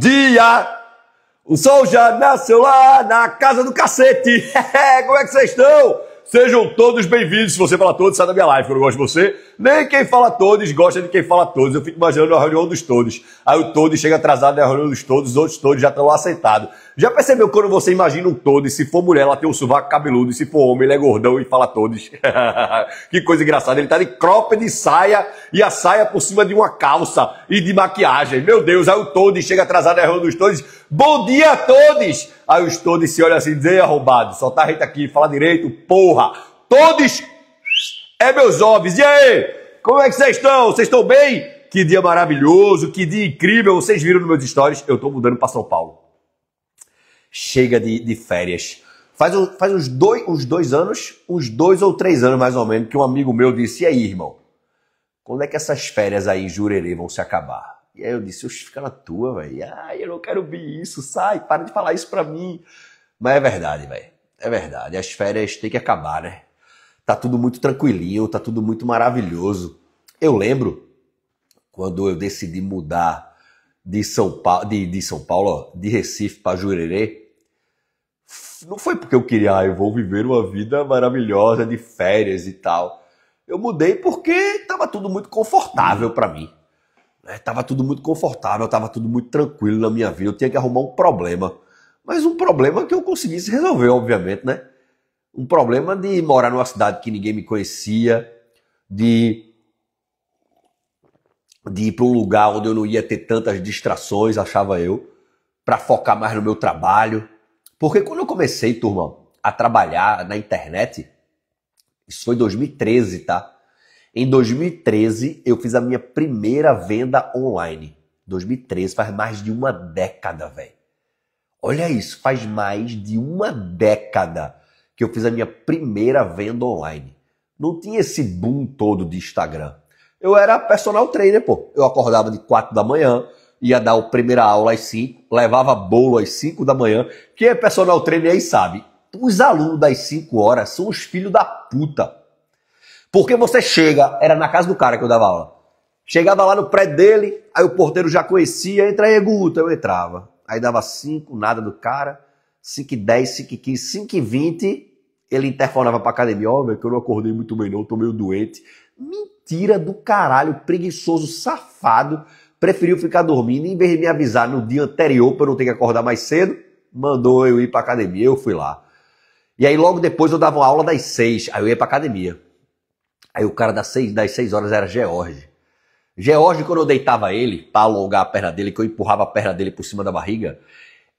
dia. O sol já nasceu lá na casa do cacete. Como é que vocês estão? Sejam todos bem-vindos. Se você fala todos, sai da minha live, eu não gosto de você. Nem quem fala todos gosta de quem fala todos. Eu fico imaginando a reunião dos todos. Aí o todo chega atrasado na é reunião dos todos, os outros todos já estão lá sentados. Já percebeu quando você imagina um todo se for mulher ela tem um sovaco cabeludo e se for homem ele é gordão e fala todos? que coisa engraçada. Ele tá de crop de saia e a saia por cima de uma calça e de maquiagem. Meu Deus, aí o todo chega atrasado na é reunião dos todos. Bom dia a todos! Aí os todos se olham assim, dizem, arrombado, só tá reto aqui, fala direito, porra! Todos é, meus ovos, e aí? Como é que vocês estão? Vocês estão bem? Que dia maravilhoso, que dia incrível. Vocês viram nos meus stories, eu estou mudando para São Paulo. Chega de, de férias. Faz, um, faz uns, dois, uns dois anos, uns dois ou três anos mais ou menos, que um amigo meu disse, e aí, irmão? Quando é que essas férias aí em Jurerê vão se acabar? E aí eu disse, eu fica na tua, velho. Ai, eu não quero ver isso, sai, para de falar isso pra mim. Mas é verdade, velho. É verdade. As férias têm que acabar, né? tá tudo muito tranquilinho, tá tudo muito maravilhoso. Eu lembro quando eu decidi mudar de São Paulo, de, de, São Paulo, de Recife para Jurerê, não foi porque eu queria, ah, eu vou viver uma vida maravilhosa de férias e tal. Eu mudei porque estava tudo muito confortável para mim. Estava né? tudo muito confortável, estava tudo muito tranquilo na minha vida. Eu tinha que arrumar um problema. Mas um problema que eu conseguisse resolver, obviamente, né? um problema de morar numa cidade que ninguém me conhecia, de, de ir para um lugar onde eu não ia ter tantas distrações, achava eu, para focar mais no meu trabalho. Porque quando eu comecei, turma, a trabalhar na internet, isso foi 2013, tá? Em 2013, eu fiz a minha primeira venda online. 2013, faz mais de uma década, velho. Olha isso, faz mais de uma década que eu fiz a minha primeira venda online. Não tinha esse boom todo de Instagram. Eu era personal trainer, pô. Eu acordava de 4 da manhã, ia dar a primeira aula às 5, levava bolo às 5 da manhã. Quem é personal trainer aí sabe. Os alunos das 5 horas são os filhos da puta. Porque você chega, era na casa do cara que eu dava aula. Chegava lá no prédio dele, aí o porteiro já conhecia, entra aí, Guto. Eu entrava. Aí dava 5, nada do cara. 5 e 10, 5 e 15, 5 e 20 ele interfonava pra academia, ó, oh, que eu não acordei muito bem não, tô meio doente. Mentira do caralho, preguiçoso, safado, preferiu ficar dormindo em vez de me avisar no dia anterior pra eu não ter que acordar mais cedo, mandou eu ir pra academia, eu fui lá. E aí logo depois eu dava uma aula das seis, aí eu ia pra academia. Aí o cara das seis, das seis horas era George. George, quando eu deitava ele, pra alongar a perna dele, que eu empurrava a perna dele por cima da barriga,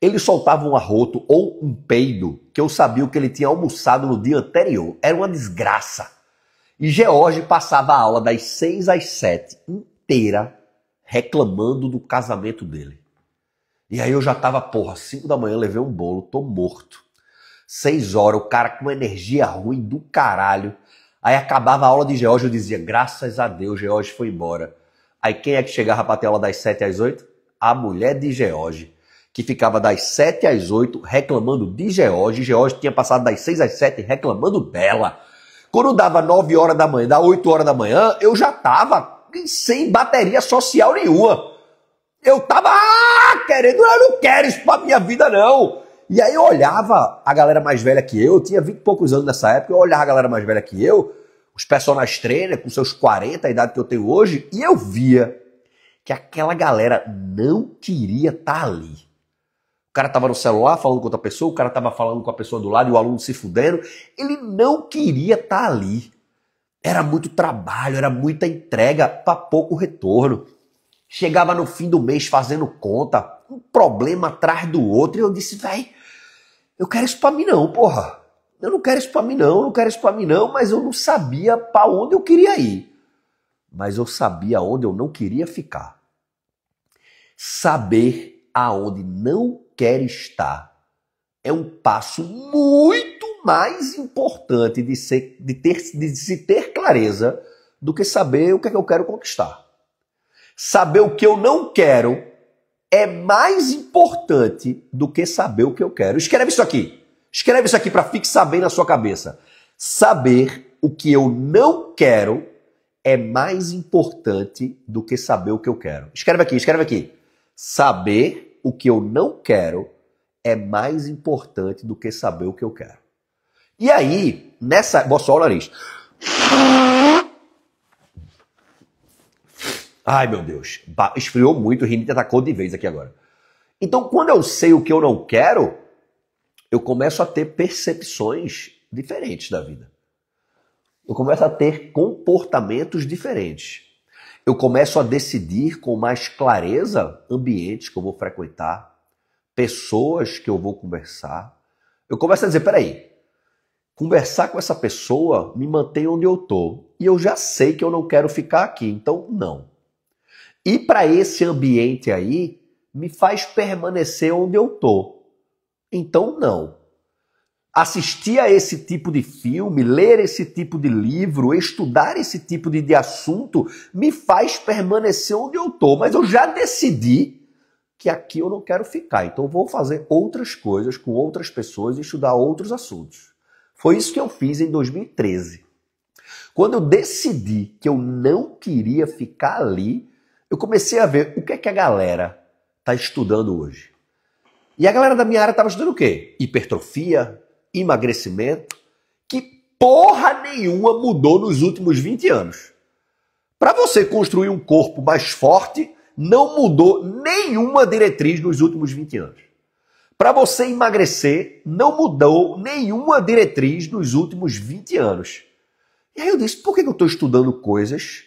ele soltava um arroto ou um peido que eu sabia o que ele tinha almoçado no dia anterior. Era uma desgraça. E George passava a aula das seis às sete inteira reclamando do casamento dele. E aí eu já tava, porra, cinco da manhã, levei um bolo, tô morto. Seis horas, o cara com uma energia ruim do caralho. Aí acabava a aula de George, eu dizia, graças a Deus, George foi embora. Aí quem é que chegava pra ter aula das sete às oito? A mulher de George que ficava das 7 às 8 reclamando de George. George tinha passado das 6 às 7 reclamando dela. Quando dava 9 horas da manhã, da 8 horas da manhã, eu já tava sem bateria social nenhuma. Eu tava ah, querendo, eu não quero isso pra minha vida não. E aí eu olhava a galera mais velha que eu, eu tinha 20 e poucos anos nessa época, eu olhava a galera mais velha que eu, os personagens trainer com seus 40, a idade que eu tenho hoje, e eu via que aquela galera não queria estar tá ali. O cara estava no celular falando com outra pessoa, o cara estava falando com a pessoa do lado e o aluno se fudendo. Ele não queria estar tá ali. Era muito trabalho, era muita entrega para pouco retorno. Chegava no fim do mês fazendo conta, um problema atrás do outro, e eu disse, velho, eu quero isso para mim não, porra. Eu não quero isso para mim não, eu não quero isso para mim não, mas eu não sabia para onde eu queria ir. Mas eu sabia onde eu não queria ficar. Saber aonde não quer estar é um passo muito mais importante de, ser, de, ter, de se ter clareza do que saber o que é que eu quero conquistar. Saber o que eu não quero é mais importante do que saber o que eu quero. Escreve isso aqui. Escreve isso aqui para fixar bem na sua cabeça. Saber o que eu não quero é mais importante do que saber o que eu quero. Escreve aqui, escreve aqui. Saber o que eu não quero é mais importante do que saber o que eu quero. E aí, nessa. o nariz. Ai, meu Deus. Esfriou muito, o rinite atacou de vez aqui agora. Então, quando eu sei o que eu não quero, eu começo a ter percepções diferentes da vida. Eu começo a ter comportamentos diferentes. Eu começo a decidir com mais clareza ambientes que eu vou frequentar, pessoas que eu vou conversar. Eu começo a dizer, peraí, conversar com essa pessoa me mantém onde eu estou. E eu já sei que eu não quero ficar aqui, então não. E para esse ambiente aí, me faz permanecer onde eu estou. Então não assistir a esse tipo de filme, ler esse tipo de livro, estudar esse tipo de, de assunto, me faz permanecer onde eu estou. Mas eu já decidi que aqui eu não quero ficar. Então vou fazer outras coisas com outras pessoas e estudar outros assuntos. Foi isso que eu fiz em 2013. Quando eu decidi que eu não queria ficar ali, eu comecei a ver o que é que a galera está estudando hoje. E a galera da minha área estava estudando o quê? Hipertrofia, emagrecimento, que porra nenhuma mudou nos últimos 20 anos. Para você construir um corpo mais forte, não mudou nenhuma diretriz nos últimos 20 anos. Para você emagrecer, não mudou nenhuma diretriz nos últimos 20 anos. E aí eu disse: por que eu estou estudando coisas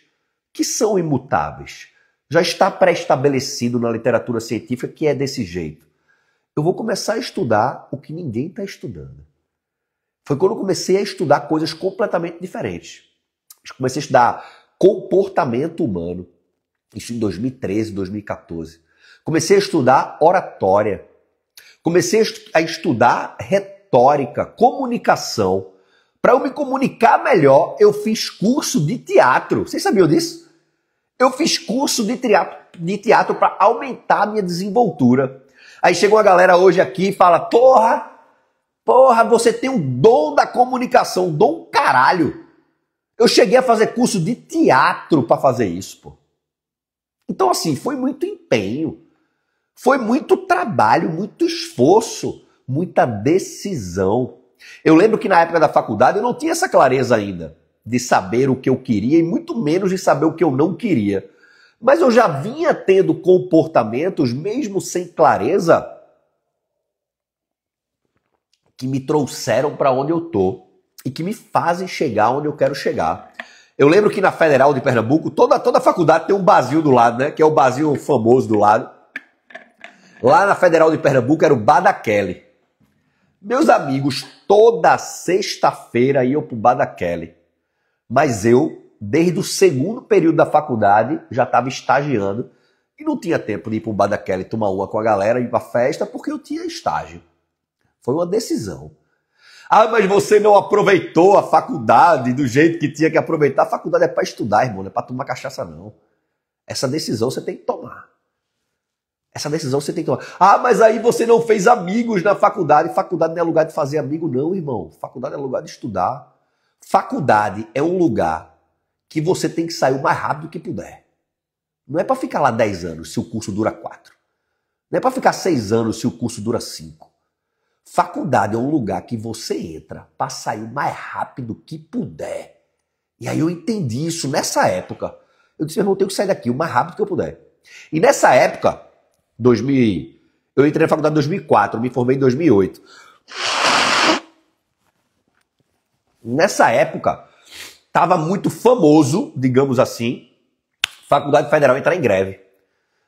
que são imutáveis? Já está pré-estabelecido na literatura científica que é desse jeito. Eu vou começar a estudar o que ninguém está estudando foi quando eu comecei a estudar coisas completamente diferentes. Eu comecei a estudar comportamento humano, isso em 2013, 2014. Comecei a estudar oratória. Comecei a estudar retórica, comunicação. Para eu me comunicar melhor, eu fiz curso de teatro. Vocês sabiam disso? Eu fiz curso de teatro, de teatro para aumentar a minha desenvoltura. Aí chegou uma galera hoje aqui e fala: "Porra, Porra, você tem um dom da comunicação, um dom caralho. Eu cheguei a fazer curso de teatro para fazer isso, pô. Então, assim, foi muito empenho, foi muito trabalho, muito esforço, muita decisão. Eu lembro que na época da faculdade eu não tinha essa clareza ainda de saber o que eu queria e muito menos de saber o que eu não queria. Mas eu já vinha tendo comportamentos, mesmo sem clareza, que me trouxeram para onde eu tô e que me fazem chegar onde eu quero chegar. Eu lembro que na Federal de Pernambuco, toda, toda faculdade tem um basil do lado, né? Que é o basil famoso do lado. Lá na Federal de Pernambuco era o Bada Kelly. Meus amigos, toda sexta-feira ia para pro Bada Kelly. Mas eu, desde o segundo período da faculdade, já estava estagiando e não tinha tempo de ir pro Bada Kelly tomar uma com a galera, ir pra festa, porque eu tinha estágio. Foi uma decisão. Ah, mas você não aproveitou a faculdade do jeito que tinha que aproveitar. A faculdade é para estudar, irmão, não é para tomar cachaça, não. Essa decisão você tem que tomar. Essa decisão você tem que tomar. Ah, mas aí você não fez amigos na faculdade. Faculdade não é lugar de fazer amigo, não, irmão. Faculdade é lugar de estudar. Faculdade é um lugar que você tem que sair o mais rápido que puder. Não é para ficar lá 10 anos se o curso dura 4. Não é para ficar 6 anos se o curso dura 5. Faculdade é um lugar que você entra para sair o mais rápido que puder. E aí eu entendi isso nessa época. Eu disse, eu vou ter que sair daqui o mais rápido que eu puder. E nessa época, 2000, eu entrei na faculdade em 2004, me formei em 2008. Nessa época, estava muito famoso, digamos assim, Faculdade Federal entrar em greve.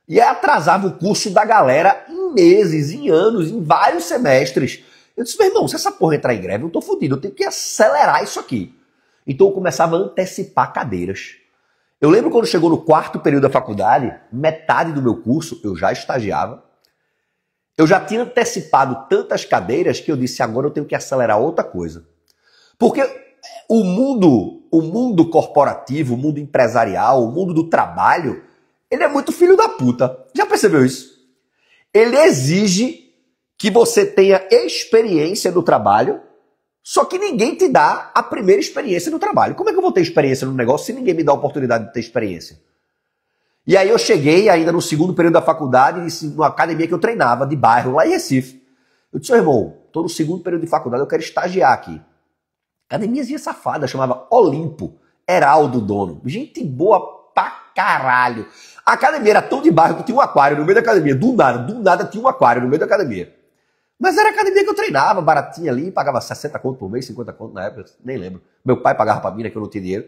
E atrasava o curso da galera meses, em anos, em vários semestres. Eu disse, meu irmão, se essa porra entrar em greve, eu tô fodido, eu tenho que acelerar isso aqui. Então eu começava a antecipar cadeiras. Eu lembro quando chegou no quarto período da faculdade, metade do meu curso eu já estagiava. Eu já tinha antecipado tantas cadeiras que eu disse, agora eu tenho que acelerar outra coisa. Porque o mundo, o mundo corporativo, o mundo empresarial, o mundo do trabalho, ele é muito filho da puta. Já percebeu isso? ele exige que você tenha experiência no trabalho, só que ninguém te dá a primeira experiência no trabalho. Como é que eu vou ter experiência no negócio se ninguém me dá a oportunidade de ter experiência? E aí eu cheguei ainda no segundo período da faculdade, numa academia que eu treinava de bairro lá em Recife. Eu disse, irmão, tô no segundo período de faculdade, eu quero estagiar aqui. Academiazinha safada, chamava Olimpo. Heraldo dono. Gente boa pra caralho. A academia era tão de bairro que tinha um aquário no meio da academia. Do nada, do nada tinha um aquário no meio da academia. Mas era a academia que eu treinava, baratinha ali, pagava 60 conto por mês, 50 conto na época, nem lembro. Meu pai pagava pra mim, né, que eu não tinha dinheiro.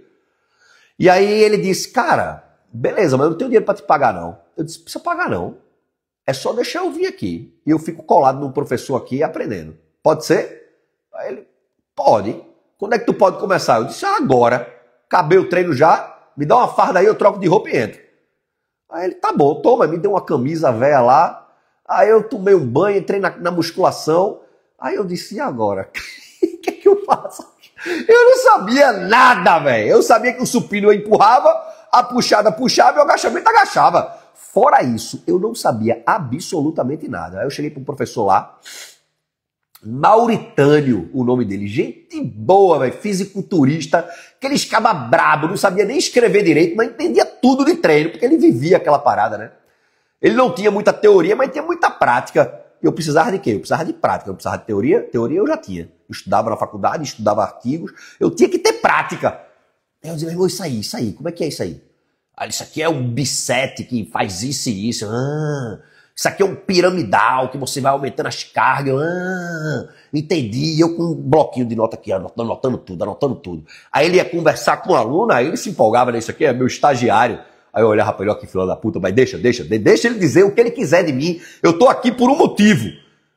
E aí ele disse, cara, beleza, mas eu não tenho dinheiro para te pagar não. Eu disse, precisa pagar não. É só deixar eu vir aqui. E eu fico colado num professor aqui aprendendo. Pode ser? Aí ele, pode. Quando é que tu pode começar? Eu disse, agora. Acabei o treino já, me dá uma farda aí, eu troco de roupa e entro. Aí ele, tá bom, toma, me deu uma camisa velha lá. Aí eu tomei um banho, entrei na, na musculação. Aí eu disse, e agora? O que é que eu faço? Eu não sabia nada, velho. Eu sabia que o supino eu empurrava, a puxada puxava e o agachamento agachava. Fora isso, eu não sabia absolutamente nada. Aí eu cheguei para um professor lá, Mauritânio, o nome dele. Gente boa, velho. Fisiculturista. Aquele escava brabo, não sabia nem escrever direito, mas entendia tudo de treino, porque ele vivia aquela parada, né? Ele não tinha muita teoria, mas tinha muita prática. Eu precisava de quê? Eu precisava de prática, eu precisava de teoria. Teoria eu já tinha. Eu estudava na faculdade, estudava artigos. Eu tinha que ter prática. Aí eu dizia, meu isso aí, isso aí. Como é que é isso aí? Ah, isso aqui é um bisete que faz isso e isso. Ah, isso aqui é um piramidal que você vai aumentando as cargas. ah, entendi. Eu com um bloquinho de nota aqui, anotando, anotando tudo, anotando tudo. Aí ele ia conversar com o um aluno, aí ele se empolgava nisso né? aqui, é meu estagiário. Aí eu olhava pra ele, ó, que filho da puta, mas deixa, deixa, deixa ele dizer o que ele quiser de mim. Eu tô aqui por um motivo.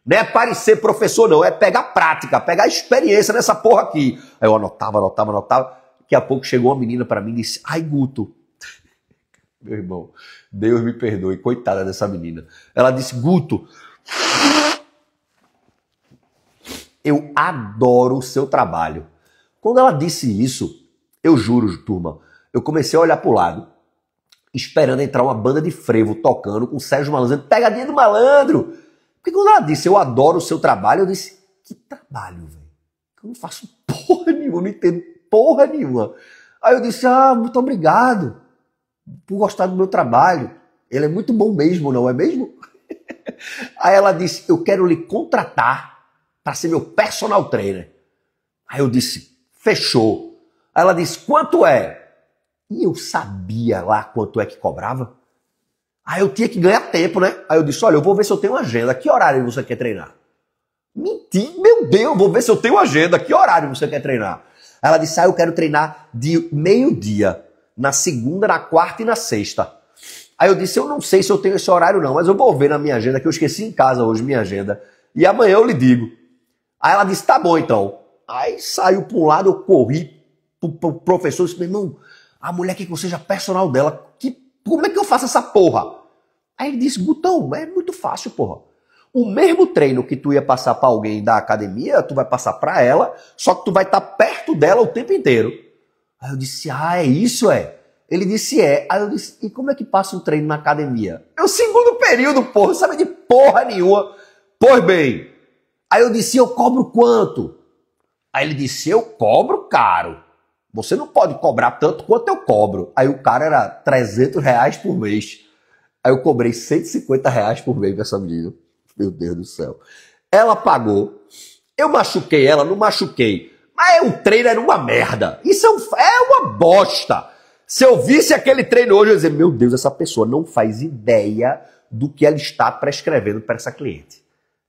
Não é parecer professor, não. É pegar prática, pegar experiência nessa porra aqui. Aí eu anotava, anotava, anotava. Daqui a pouco chegou uma menina para mim e disse: Ai, Guto, meu irmão, Deus me perdoe, coitada dessa menina. Ela disse: Guto, eu adoro o seu trabalho. Quando ela disse isso, eu juro, turma, eu comecei a olhar pro lado, esperando entrar uma banda de frevo tocando com Sérgio Malandro, pegadinha do malandro. Porque quando ela disse: Eu adoro o seu trabalho, eu disse: Que trabalho, velho? Eu não faço porra nenhuma, não entendo porra nenhuma. Aí eu disse: Ah, muito obrigado por gostar do meu trabalho. Ele é muito bom mesmo, não é mesmo? Aí ela disse: Eu quero lhe contratar para ser meu personal trainer. Aí eu disse: Fechou. Aí ela disse: Quanto é? E eu sabia lá quanto é que cobrava. Aí eu tinha que ganhar tempo, né? Aí eu disse: Olha, eu vou ver se eu tenho uma agenda. Que horário você quer treinar? Menti, meu Deus, vou ver se eu tenho agenda. Que horário você quer treinar? Aí ela disse: Ah, eu quero treinar de meio-dia na segunda, na quarta e na sexta. Aí eu disse, eu não sei se eu tenho esse horário não, mas eu vou ver na minha agenda, que eu esqueci em casa hoje minha agenda. E amanhã eu lhe digo. Aí ela disse, tá bom então. Aí saiu para um lado, eu corri pro, pro professor e disse, meu irmão, a mulher quer que eu seja personal dela. Que, como é que eu faço essa porra? Aí ele disse, Gutão, é muito fácil, porra. O mesmo treino que tu ia passar para alguém da academia, tu vai passar para ela, só que tu vai estar tá perto dela o tempo inteiro. Aí eu disse, ah, é isso, é? Ele disse, é. Aí eu disse, e como é que passa o um treino na academia? É o segundo período, porra, sabe de porra nenhuma. Pois bem. Aí eu disse, eu cobro quanto? Aí ele disse, eu cobro caro. Você não pode cobrar tanto quanto eu cobro. Aí o cara era 300 reais por mês. Aí eu cobrei 150 reais por mês pra essa menina. Meu Deus do céu. Ela pagou. Eu machuquei ela, não machuquei. Ah, é, o treino era uma merda. Isso é, um, é uma bosta. Se eu visse aquele treino hoje, eu ia dizer, meu Deus, essa pessoa não faz ideia do que ela está prescrevendo para essa cliente.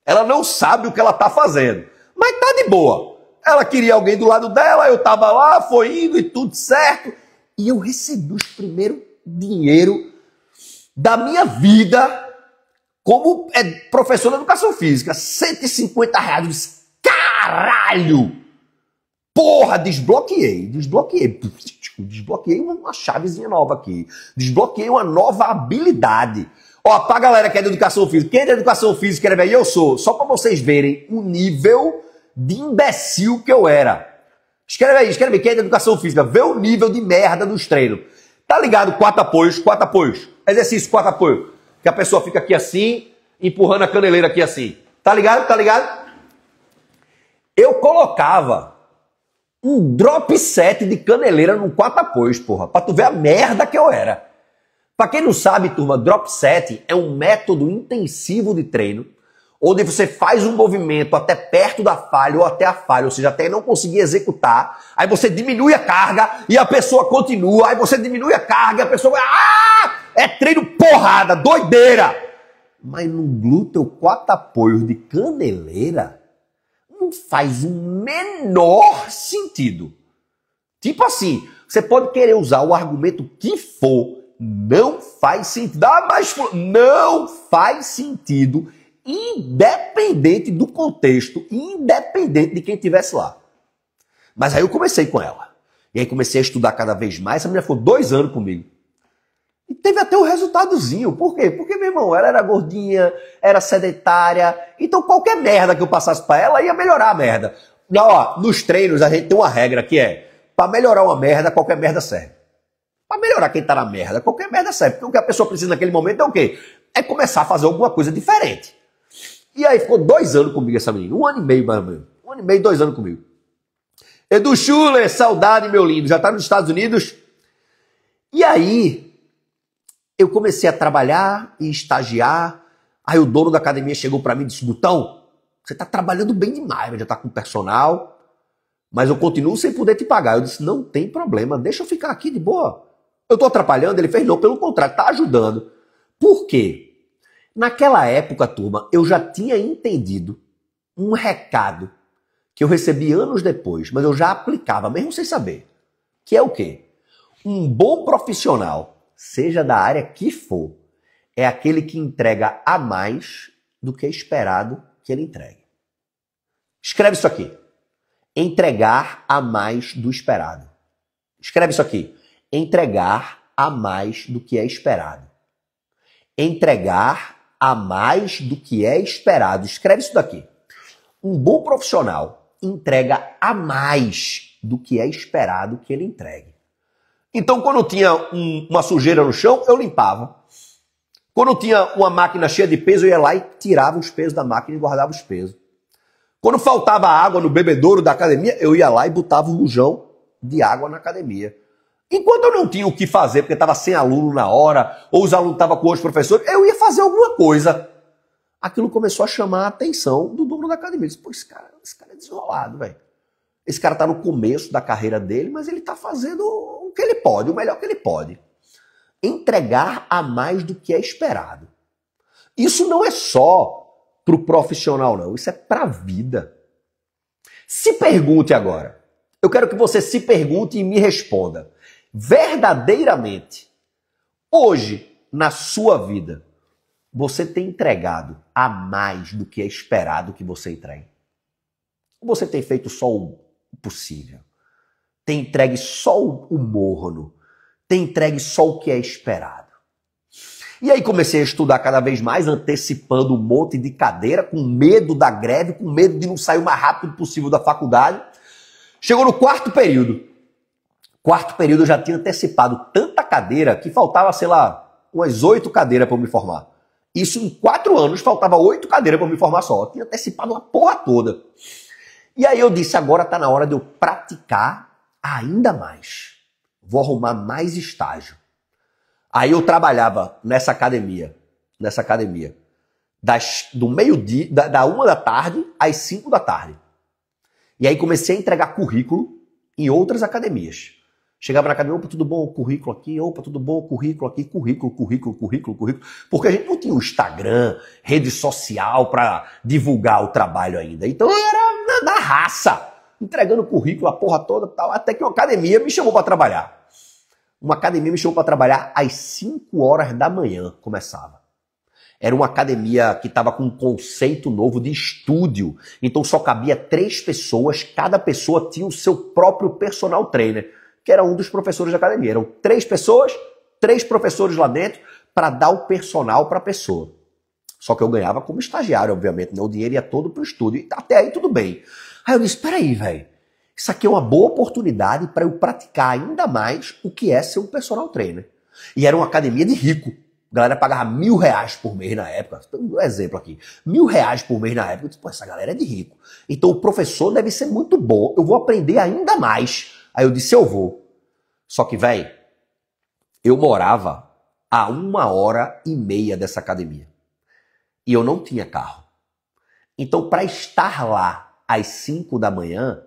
Ela não sabe o que ela está fazendo. Mas tá de boa. Ela queria alguém do lado dela, eu tava lá, foi indo e tudo certo. E eu recebi os primeiros dinheiro da minha vida como é, professor de educação física. 150 reais. caralho! Porra, desbloqueei, desbloqueei, desbloqueei uma chavezinha nova aqui, desbloqueei uma nova habilidade. Ó, pra galera que é de educação física, quem é de educação física, era aí eu sou, só para vocês verem o nível de imbecil que eu era. Escreve aí, escreve aí, quem é de educação física, vê o nível de merda dos treinos. Tá ligado? Quatro apoios, quatro apoios. Exercício, quatro apoios. Que a pessoa fica aqui assim, empurrando a caneleira aqui assim. Tá ligado? Tá ligado? Eu colocava um drop set de caneleira num quatro apoios, porra. Pra tu ver a merda que eu era. Pra quem não sabe, turma, drop set é um método intensivo de treino onde você faz um movimento até perto da falha ou até a falha, ou seja, até não conseguir executar, aí você diminui a carga e a pessoa continua, aí você diminui a carga e a pessoa. Ah! É treino porrada, doideira! Mas num glúteo quatro apoios de caneleira, faz o menor sentido. Tipo assim, você pode querer usar o argumento que for, não faz sentido. Ah, mas não faz sentido, independente do contexto, independente de quem estivesse lá. Mas aí eu comecei com ela. E aí comecei a estudar cada vez mais. Essa mulher ficou dois anos comigo. E teve até o um resultadozinho. Por quê? Porque, meu irmão, ela era gordinha, era sedentária. Então, qualquer merda que eu passasse para ela, ia melhorar a merda. Não, ó, nos treinos a gente tem uma regra que é: para melhorar uma merda, qualquer merda serve. Para melhorar quem tá na merda, qualquer merda serve. Porque o que a pessoa precisa naquele momento é o quê? É começar a fazer alguma coisa diferente. E aí ficou dois anos comigo essa menina. Um ano e meio, mais ou menos. Um ano e meio, dois anos comigo. Edu Schuller, saudade, meu lindo. Já tá nos Estados Unidos. E aí, eu comecei a trabalhar e estagiar. Aí o dono da academia chegou para mim e disse: Gutão, você tá trabalhando bem demais, já tá com personal, mas eu continuo sem poder te pagar. Eu disse: Não tem problema, deixa eu ficar aqui de boa. Eu tô atrapalhando? Ele fez: Não, pelo contrário, tá ajudando. Por quê? Naquela época, turma, eu já tinha entendido um recado que eu recebi anos depois, mas eu já aplicava, mesmo sem saber. Que é o quê? Um bom profissional seja da área que for, é aquele que entrega a mais do que é esperado que ele entregue. Escreve isso aqui. Entregar a mais do esperado. Escreve isso aqui. Entregar a mais do que é esperado. Entregar a mais do que é esperado. Escreve isso daqui. Um bom profissional entrega a mais do que é esperado que ele entregue. Então, quando tinha um, uma sujeira no chão, eu limpava. Quando tinha uma máquina cheia de peso, eu ia lá e tirava os pesos da máquina e guardava os pesos. Quando faltava água no bebedouro da academia, eu ia lá e botava um bujão de água na academia. Enquanto eu não tinha o que fazer, porque estava sem aluno na hora, ou os alunos estavam com outros professores, eu ia fazer alguma coisa. Aquilo começou a chamar a atenção do dono da academia. Eu disse, pô, esse cara, esse cara é desenrolado, velho. Esse cara está no começo da carreira dele, mas ele está fazendo o que ele pode, o melhor que ele pode. Entregar a mais do que é esperado. Isso não é só para o profissional, não. Isso é para a vida. Se pergunte agora. Eu quero que você se pergunte e me responda. Verdadeiramente, hoje, na sua vida, você tem entregado a mais do que é esperado que você entregue? Ou você tem feito só o possível? tem entregue só o morno, tem entregue só o que é esperado. E aí comecei a estudar cada vez mais, antecipando um monte de cadeira, com medo da greve, com medo de não sair o mais rápido possível da faculdade. Chegou no quarto período. Quarto período eu já tinha antecipado tanta cadeira que faltava, sei lá, umas oito cadeiras para eu me formar. Isso em quatro anos faltava oito cadeiras para eu me formar só. Eu tinha antecipado uma porra toda. E aí eu disse, agora está na hora de eu praticar ainda mais. Vou arrumar mais estágio. Aí eu trabalhava nessa academia, nessa academia, das, do meio-dia, da, da uma da tarde às cinco da tarde. E aí comecei a entregar currículo em outras academias. Chegava na academia, opa, tudo bom, currículo aqui, opa, tudo bom, currículo aqui, currículo, currículo, currículo, currículo. Porque a gente não tinha o Instagram, rede social para divulgar o trabalho ainda. Então era na, na raça entregando currículo, a porra toda tal, até que uma academia me chamou para trabalhar. Uma academia me chamou para trabalhar às 5 horas da manhã, começava. Era uma academia que estava com um conceito novo de estúdio, então só cabia três pessoas, cada pessoa tinha o seu próprio personal trainer, que era um dos professores da academia. Eram três pessoas, três professores lá dentro, para dar o personal para a pessoa. Só que eu ganhava como estagiário, obviamente, né? o dinheiro ia todo para o estúdio, e até aí tudo bem. Aí eu disse: peraí, velho, isso aqui é uma boa oportunidade para eu praticar ainda mais o que é ser um personal trainer. E era uma academia de rico. A galera pagava mil reais por mês na época. Um exemplo aqui. Mil reais por mês na época. Eu disse, Pô, essa galera é de rico. Então o professor deve ser muito bom. Eu vou aprender ainda mais. Aí eu disse, eu vou. Só que, velho, eu morava a uma hora e meia dessa academia. E eu não tinha carro. Então, para estar lá às 5 da manhã,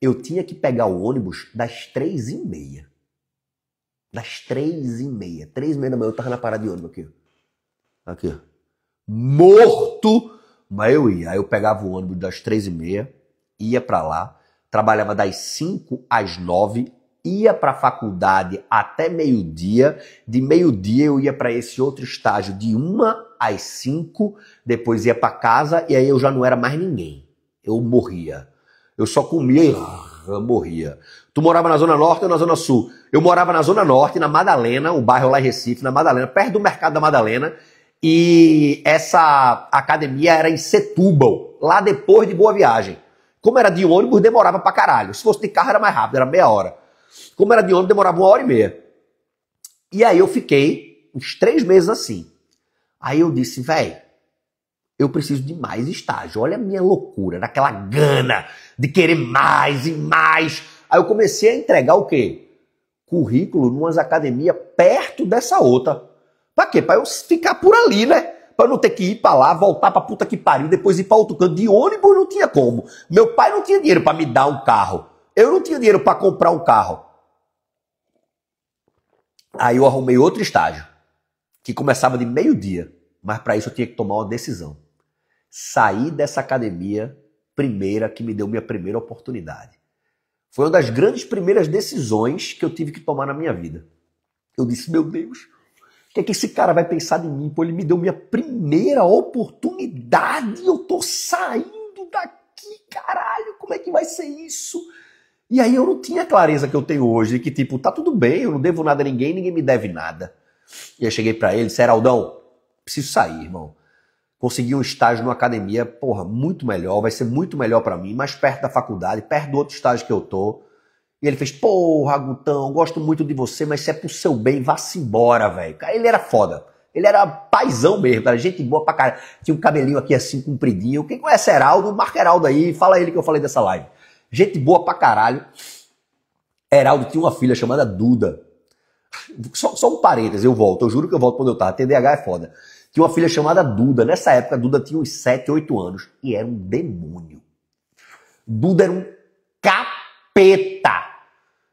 eu tinha que pegar o ônibus das 3 e meia. Das 3 e meia. 3 e meia da manhã eu tava na parada de ônibus aqui. Aqui, ó. Morto! Mas eu ia. Aí eu pegava o ônibus das 3 e meia, ia para lá, trabalhava das 5 às 9, ia para a faculdade até meio-dia, de meio-dia eu ia para esse outro estágio de uma às cinco, depois ia para casa e aí eu já não era mais ninguém eu morria. Eu só comia e morria. Tu morava na Zona Norte ou na Zona Sul? Eu morava na Zona Norte, na Madalena, um bairro lá em Recife, na Madalena, perto do mercado da Madalena. E essa academia era em Setúbal, lá depois de Boa Viagem. Como era de ônibus, demorava pra caralho. Se fosse de carro, era mais rápido, era meia hora. Como era de ônibus, demorava uma hora e meia. E aí eu fiquei uns três meses assim. Aí eu disse, velho, eu preciso de mais estágio. Olha a minha loucura, daquela gana de querer mais e mais. Aí eu comecei a entregar o quê? Currículo numas academias perto dessa outra. Pra quê? Pra eu ficar por ali, né? Pra não ter que ir pra lá, voltar pra puta que pariu, depois ir pra outro canto. De ônibus não tinha como. Meu pai não tinha dinheiro para me dar um carro. Eu não tinha dinheiro para comprar um carro. Aí eu arrumei outro estágio, que começava de meio-dia. Mas para isso eu tinha que tomar uma decisão saí dessa academia primeira que me deu minha primeira oportunidade. Foi uma das grandes primeiras decisões que eu tive que tomar na minha vida. Eu disse, meu Deus, o que é que esse cara vai pensar de mim? Pô, ele me deu minha primeira oportunidade, eu tô saindo daqui, caralho, como é que vai ser isso? E aí eu não tinha a clareza que eu tenho hoje, que tipo, tá tudo bem, eu não devo nada a ninguém, ninguém me deve nada. E eu cheguei para ele, disse, Aldão, preciso sair, irmão conseguir um estágio numa academia, porra, muito melhor, vai ser muito melhor para mim, mais perto da faculdade, perto do outro estágio que eu tô. E ele fez, porra, Gutão, gosto muito de você, mas se é pro seu bem, vá-se embora, velho. Ele era foda. Ele era paizão mesmo, era gente boa pra caralho. Tinha um cabelinho aqui assim, compridinho. Quem conhece Heraldo, marca Heraldo aí, fala ele que eu falei dessa live. Gente boa pra caralho. Heraldo tinha uma filha chamada Duda. Só, só um parênteses, eu volto, eu juro que eu volto quando eu tava. TDAH é foda. Tinha uma filha chamada Duda. Nessa época, Duda tinha uns 7, 8 anos e era um demônio. Duda era um capeta.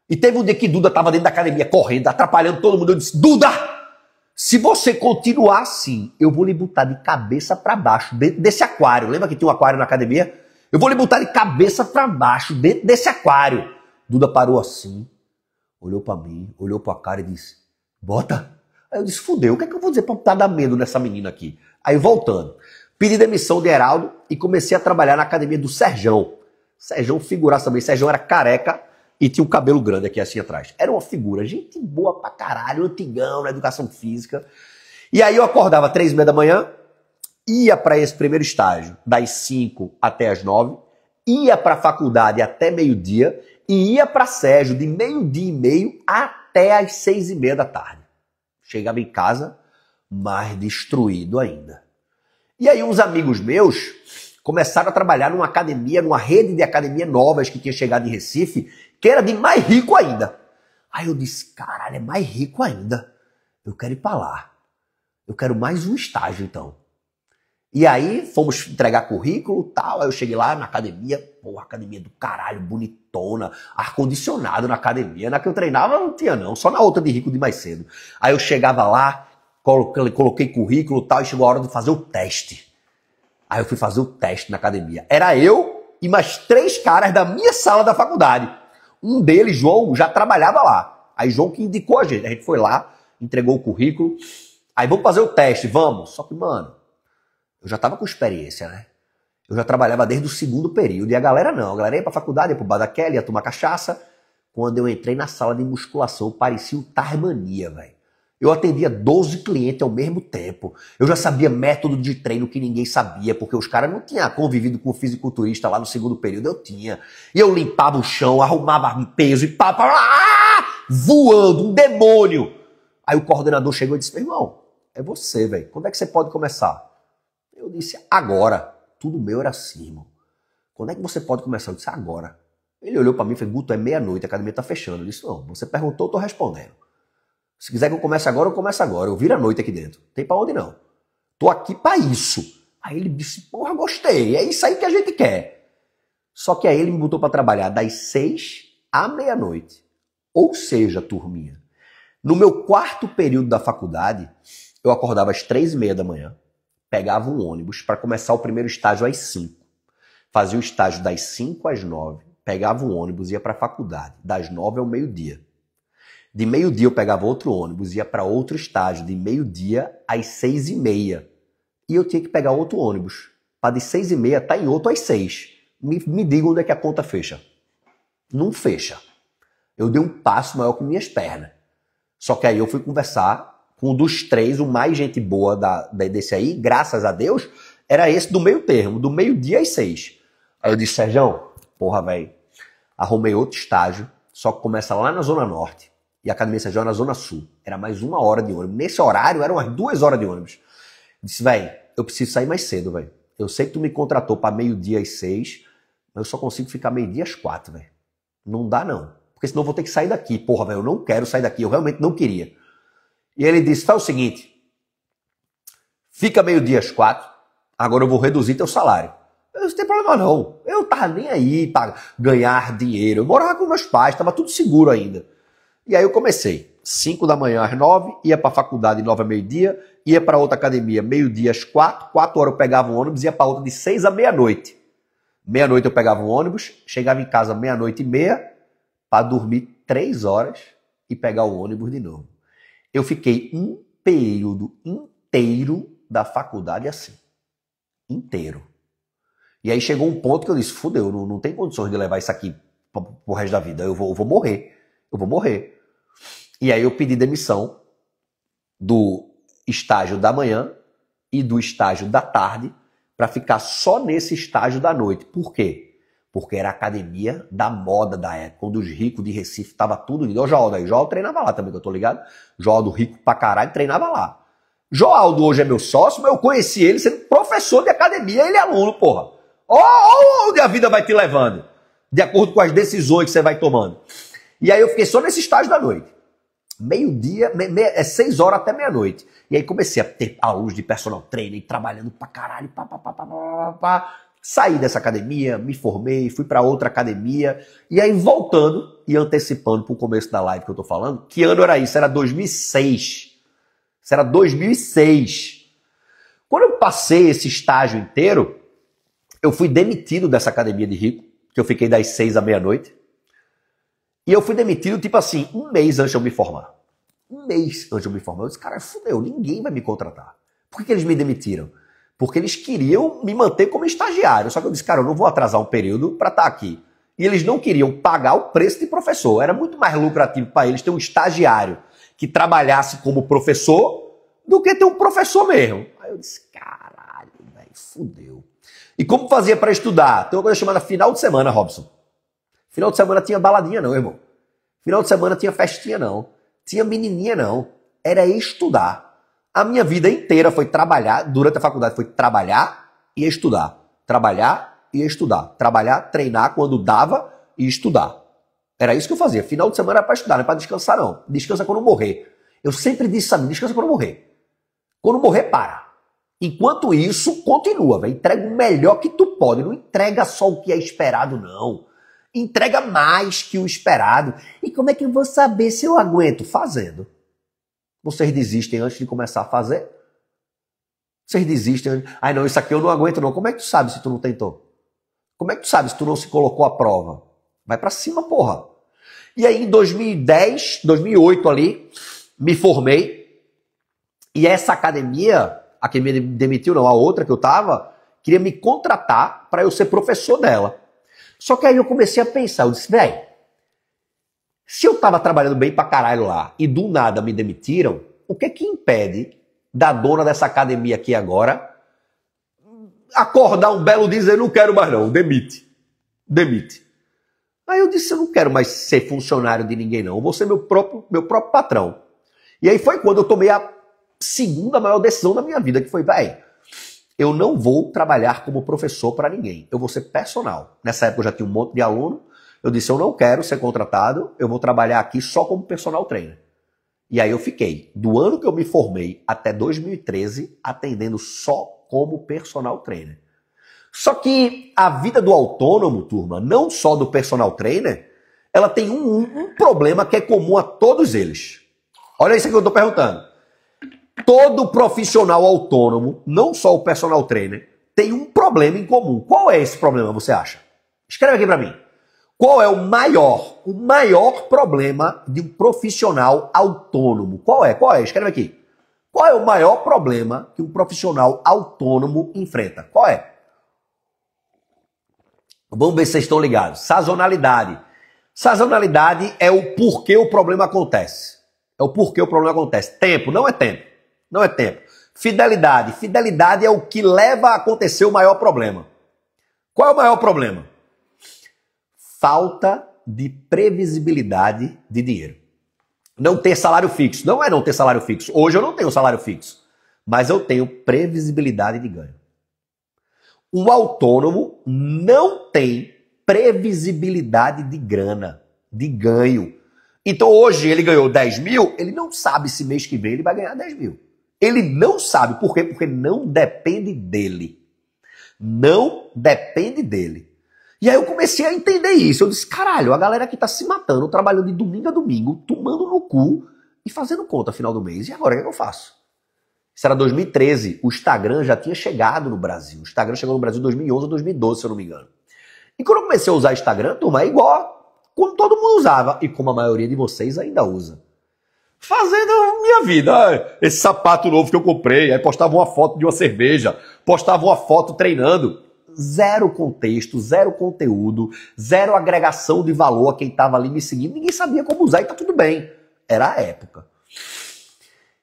E teve um dia que Duda estava dentro da academia correndo, atrapalhando todo mundo. Eu disse: Duda, se você continuar assim, eu vou lhe botar de cabeça para baixo dentro desse aquário. Lembra que tinha um aquário na academia? Eu vou lhe botar de cabeça para baixo dentro desse aquário. Duda parou assim, olhou para mim, olhou para a cara e disse: Bota. Aí eu disse, fudeu, o que é que eu vou dizer pra tá dar medo nessa menina aqui? Aí voltando, pedi demissão de Heraldo e comecei a trabalhar na academia do Serjão. Serjão figuraça também, Serjão era careca e tinha o um cabelo grande aqui assim atrás. Era uma figura, gente boa pra caralho, antigão na educação física. E aí eu acordava três e meia da manhã, ia para esse primeiro estágio, das cinco até as nove, ia para a faculdade até meio-dia e ia para Sérgio de meio-dia e meio até as seis e meia da tarde. Chegava em casa mais destruído ainda. E aí uns amigos meus começaram a trabalhar numa academia, numa rede de academia novas que tinha chegado em Recife, que era de mais rico ainda. Aí eu disse, caralho, é mais rico ainda. Eu quero ir para lá. Eu quero mais um estágio, então. E aí fomos entregar currículo, tal. Aí eu cheguei lá na academia, pô, academia do caralho, bonitona, ar-condicionado na academia. Na que eu treinava não tinha não, só na outra de rico de mais cedo. Aí eu chegava lá, coloquei currículo tal, e chegou a hora de fazer o teste. Aí eu fui fazer o teste na academia. Era eu e mais três caras da minha sala da faculdade. Um deles, João, já trabalhava lá. Aí João que indicou a gente. A gente foi lá, entregou o currículo. Aí vamos fazer o teste, vamos. Só que, mano, eu já tava com experiência, né? Eu já trabalhava desde o segundo período. E a galera não. A galera ia pra faculdade, ia pro bar da Kelly, ia tomar cachaça. Quando eu entrei na sala de musculação, parecia o Tarmania, velho. Eu atendia 12 clientes ao mesmo tempo. Eu já sabia método de treino que ninguém sabia, porque os caras não tinham convivido com o fisiculturista lá no segundo período. Eu tinha. E eu limpava o chão, arrumava peso e pá, pá, pá, voando, um demônio. Aí o coordenador chegou e disse: Meu irmão, é você, velho. Quando é que você pode começar? Eu disse: Agora tudo meu era assim, irmão. Quando é que você pode começar? Eu disse, agora. Ele olhou para mim e falou, Guto, é meia-noite, a academia tá fechando. Eu disse, não, você perguntou, eu tô respondendo. Se quiser que eu comece agora, eu começo agora. Eu viro a noite aqui dentro. Tem para onde não. Tô aqui para isso. Aí ele disse, porra, gostei. É isso aí que a gente quer. Só que aí ele me botou para trabalhar das seis à meia-noite. Ou seja, turminha, no meu quarto período da faculdade, eu acordava às três e meia da manhã pegava um ônibus para começar o primeiro estágio às 5. Fazia o estágio das 5 às 9, pegava um ônibus e ia para a faculdade, das 9 ao meio-dia. De meio-dia eu pegava outro ônibus, ia para outro estágio, de meio-dia às 6 e meia. E eu tinha que pegar outro ônibus, para de 6 e meia estar tá em outro às 6. Me, me diga onde é que a conta fecha. Não fecha. Eu dei um passo maior que minhas pernas. Só que aí eu fui conversar com um dos três, o mais gente boa da, desse aí, graças a Deus, era esse do meio termo, do meio-dia às seis. Aí eu disse, Sérgio, porra, velho, arrumei outro estágio, só que começa lá na Zona Norte. E a Academia Sérgio é na Zona Sul. Era mais uma hora de ônibus. Nesse horário, eram umas duas horas de ônibus. Eu disse, velho, eu preciso sair mais cedo, velho. Eu sei que tu me contratou para meio-dia às seis, mas eu só consigo ficar meio-dia às quatro, velho. Não dá, não. Porque senão eu vou ter que sair daqui. Porra, velho, eu não quero sair daqui. Eu realmente não queria. E ele disse: faz o seguinte, fica meio-dia às quatro, agora eu vou reduzir teu salário. Eu disse, não tem problema não. Eu tava nem aí para ganhar dinheiro. Eu morava com meus pais, tava tudo seguro ainda. E aí eu comecei. Cinco da manhã às nove, ia para a faculdade nove a meio-dia, ia para outra academia meio-dia às quatro quatro horas eu pegava um ônibus, ia para outra de seis à meia-noite. Meia-noite eu pegava um ônibus, chegava em casa meia-noite e meia, para dormir três horas e pegar o ônibus de novo. Eu fiquei um período inteiro da faculdade assim. Inteiro. E aí chegou um ponto que eu disse: fudeu, não, não tem condições de levar isso aqui pro resto da vida. Eu vou, eu vou morrer. Eu vou morrer. E aí eu pedi demissão do estágio da manhã e do estágio da tarde para ficar só nesse estágio da noite. Por quê? porque era a academia da moda da época, quando os ricos de Recife tava tudo indo. O Joaldo aí, Joaldo treinava lá também, que eu tô ligado. Joaldo rico pra caralho treinava lá. Joaldo hoje é meu sócio, mas eu conheci ele sendo professor de academia, ele é aluno, porra. Ó onde a vida vai te levando, de acordo com as decisões que você vai tomando. E aí eu fiquei só nesse estágio da noite. Meio-dia, me, me, é seis horas até meia-noite. E aí comecei a ter alunos de personal training, trabalhando pra caralho, pá, pá, pá, pá, pá, pá. Saí dessa academia, me formei, fui para outra academia. E aí, voltando e antecipando para o começo da live que eu estou falando, que ano era isso? Era 2006. Isso era 2006. Quando eu passei esse estágio inteiro, eu fui demitido dessa academia de rico, que eu fiquei das seis à meia-noite. E eu fui demitido, tipo assim, um mês antes de eu me formar. Um mês antes de eu me formar. Eu disse, cara, fudeu, ninguém vai me contratar. Por que, que eles me demitiram? Porque eles queriam me manter como estagiário. Só que eu disse, cara, eu não vou atrasar um período para estar tá aqui. E eles não queriam pagar o preço de professor. Era muito mais lucrativo para eles ter um estagiário que trabalhasse como professor do que ter um professor mesmo. Aí eu disse, caralho, velho, fudeu. E como fazia para estudar? Tem uma coisa chamada final de semana, Robson. Final de semana tinha baladinha, não, irmão. Final de semana tinha festinha, não. Tinha menininha, não. Era estudar. A minha vida inteira foi trabalhar, durante a faculdade foi trabalhar e estudar. Trabalhar e estudar. Trabalhar, treinar quando dava e estudar. Era isso que eu fazia. Final de semana era para estudar, não é para descansar, não. Descansa quando morrer. Eu sempre disse a mim, descansa quando morrer. Quando morrer, para. Enquanto isso, continua, velho. Entrega o melhor que tu pode. Não entrega só o que é esperado, não. Entrega mais que o esperado. E como é que eu vou saber se eu aguento? Fazendo. Vocês desistem antes de começar a fazer? Vocês desistem. Ai, não, isso aqui eu não aguento, não. Como é que tu sabe se tu não tentou? Como é que tu sabe se tu não se colocou à prova? Vai para cima, porra. E aí, em 2010, 2008 ali, me formei. E essa academia, a que me demitiu, não, a outra que eu tava, queria me contratar para eu ser professor dela. Só que aí eu comecei a pensar, eu disse, velho, se eu estava trabalhando bem pra caralho lá e do nada me demitiram, o que é que impede da dona dessa academia aqui agora acordar um belo dia e dizer, não quero mais não, demite, demite. Aí eu disse, eu não quero mais ser funcionário de ninguém não, eu vou ser meu próprio, meu próprio patrão. E aí foi quando eu tomei a segunda maior decisão da minha vida, que foi, velho, eu não vou trabalhar como professor para ninguém, eu vou ser personal. Nessa época eu já tinha um monte de aluno, eu disse: eu não quero ser contratado, eu vou trabalhar aqui só como personal trainer. E aí eu fiquei, do ano que eu me formei até 2013, atendendo só como personal trainer. Só que a vida do autônomo, turma, não só do personal trainer, ela tem um, um problema que é comum a todos eles. Olha isso que eu estou perguntando. Todo profissional autônomo, não só o personal trainer, tem um problema em comum. Qual é esse problema, você acha? Escreve aqui para mim. Qual é o maior, o maior problema de um profissional autônomo? Qual é? Qual é? Escreve aqui. Qual é o maior problema que um profissional autônomo enfrenta? Qual é? Vamos ver se vocês estão ligados. Sazonalidade. Sazonalidade é o porquê o problema acontece. É o porquê o problema acontece. Tempo, não é tempo. Não é tempo. Fidelidade. Fidelidade é o que leva a acontecer o maior problema. Qual é o maior problema? falta de previsibilidade de dinheiro. Não ter salário fixo. Não é não ter salário fixo. Hoje eu não tenho salário fixo, mas eu tenho previsibilidade de ganho. O autônomo não tem previsibilidade de grana, de ganho. Então hoje ele ganhou 10 mil, ele não sabe se mês que vem ele vai ganhar 10 mil. Ele não sabe. Por quê? Porque não depende dele. Não depende dele. E aí eu comecei a entender isso. Eu disse, caralho, a galera que tá se matando, trabalhando de domingo a domingo, tomando no cu e fazendo conta final do mês. E agora o que, é que eu faço? Isso era 2013. O Instagram já tinha chegado no Brasil. O Instagram chegou no Brasil em 2011 ou 2012, se eu não me engano. E quando eu comecei a usar Instagram, turma, é igual como todo mundo usava e como a maioria de vocês ainda usa. Fazendo minha vida. Esse sapato novo que eu comprei. Aí postava uma foto de uma cerveja. Postava uma foto treinando zero contexto, zero conteúdo, zero agregação de valor a quem estava ali me seguindo. Ninguém sabia como usar e tá tudo bem. Era a época.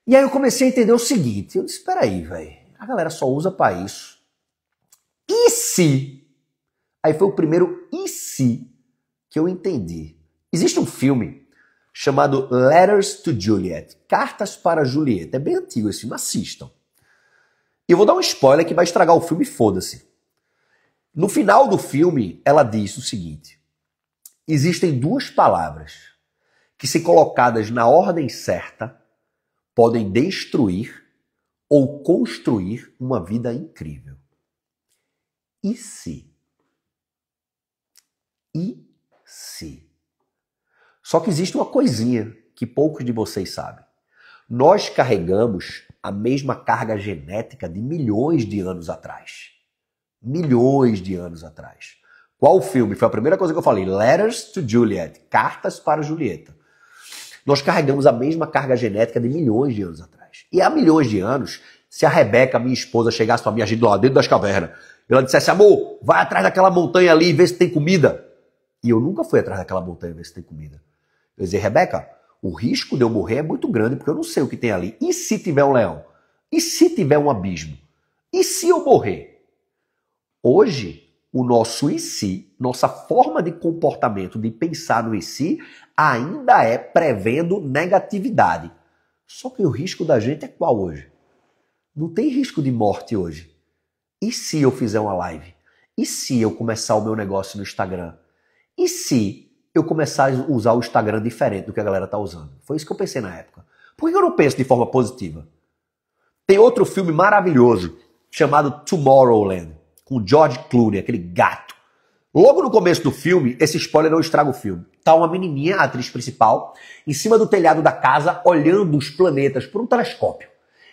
E aí eu comecei a entender o seguinte, eu disse, peraí, velho, a galera só usa para isso. E se? Aí foi o primeiro e se que eu entendi. Existe um filme chamado Letters to Juliet, Cartas para Julieta. É bem antigo esse filme, assistam. E eu vou dar um spoiler que vai estragar o filme, foda-se. No final do filme, ela diz o seguinte: existem duas palavras que, se colocadas na ordem certa, podem destruir ou construir uma vida incrível. E se? E se? Só que existe uma coisinha que poucos de vocês sabem. Nós carregamos a mesma carga genética de milhões de anos atrás milhões de anos atrás. Qual filme? Foi a primeira coisa que eu falei. Letters to Juliet. Cartas para Julieta. Nós carregamos a mesma carga genética de milhões de anos atrás. E há milhões de anos, se a Rebeca, minha esposa, chegasse para mim, a gente lá dentro das cavernas, ela dissesse, amor, vai atrás daquela montanha ali e vê se tem comida. E eu nunca fui atrás daquela montanha e ver se tem comida. Eu dizia, Rebeca, o risco de eu morrer é muito grande porque eu não sei o que tem ali. E se tiver um leão? E se tiver um abismo? E se eu morrer? Hoje, o nosso em si, nossa forma de comportamento, de pensar no em si, ainda é prevendo negatividade. Só que o risco da gente é qual hoje? Não tem risco de morte hoje. E se eu fizer uma live? E se eu começar o meu negócio no Instagram? E se eu começar a usar o Instagram diferente do que a galera tá usando? Foi isso que eu pensei na época. Por que eu não penso de forma positiva? Tem outro filme maravilhoso chamado Tomorrowland com o George Clooney, aquele gato. Logo no começo do filme, esse spoiler não estraga o filme. Tá uma menininha, a atriz principal, em cima do telhado da casa, olhando os planetas por um telescópio.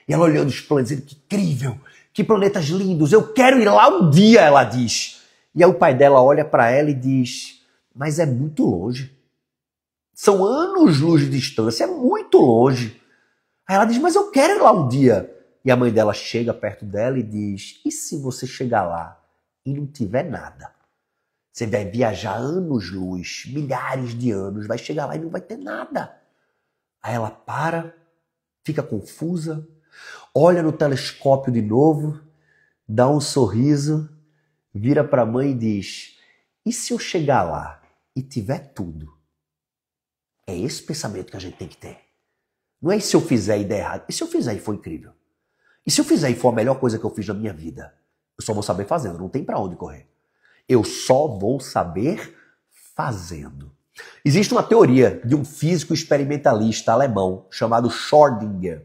E ela olhando os planetas, dizendo que incrível, que planetas lindos, eu quero ir lá um dia, ela diz. E aí o pai dela olha para ela e diz: Mas é muito longe. São anos-luz de distância, é muito longe. Aí ela diz: Mas eu quero ir lá um dia. E a mãe dela chega perto dela e diz: E se você chegar lá e não tiver nada? Você vai viajar anos-luz, milhares de anos, vai chegar lá e não vai ter nada. Aí ela para, fica confusa, olha no telescópio de novo, dá um sorriso, vira para a mãe e diz: E se eu chegar lá e tiver tudo? É esse pensamento que a gente tem que ter. Não é e se eu fizer e der errado. E se eu fizer e foi incrível? E se eu fizer e for a melhor coisa que eu fiz na minha vida, eu só vou saber fazendo, não tem para onde correr. Eu só vou saber fazendo. Existe uma teoria de um físico experimentalista alemão chamado Schrödinger,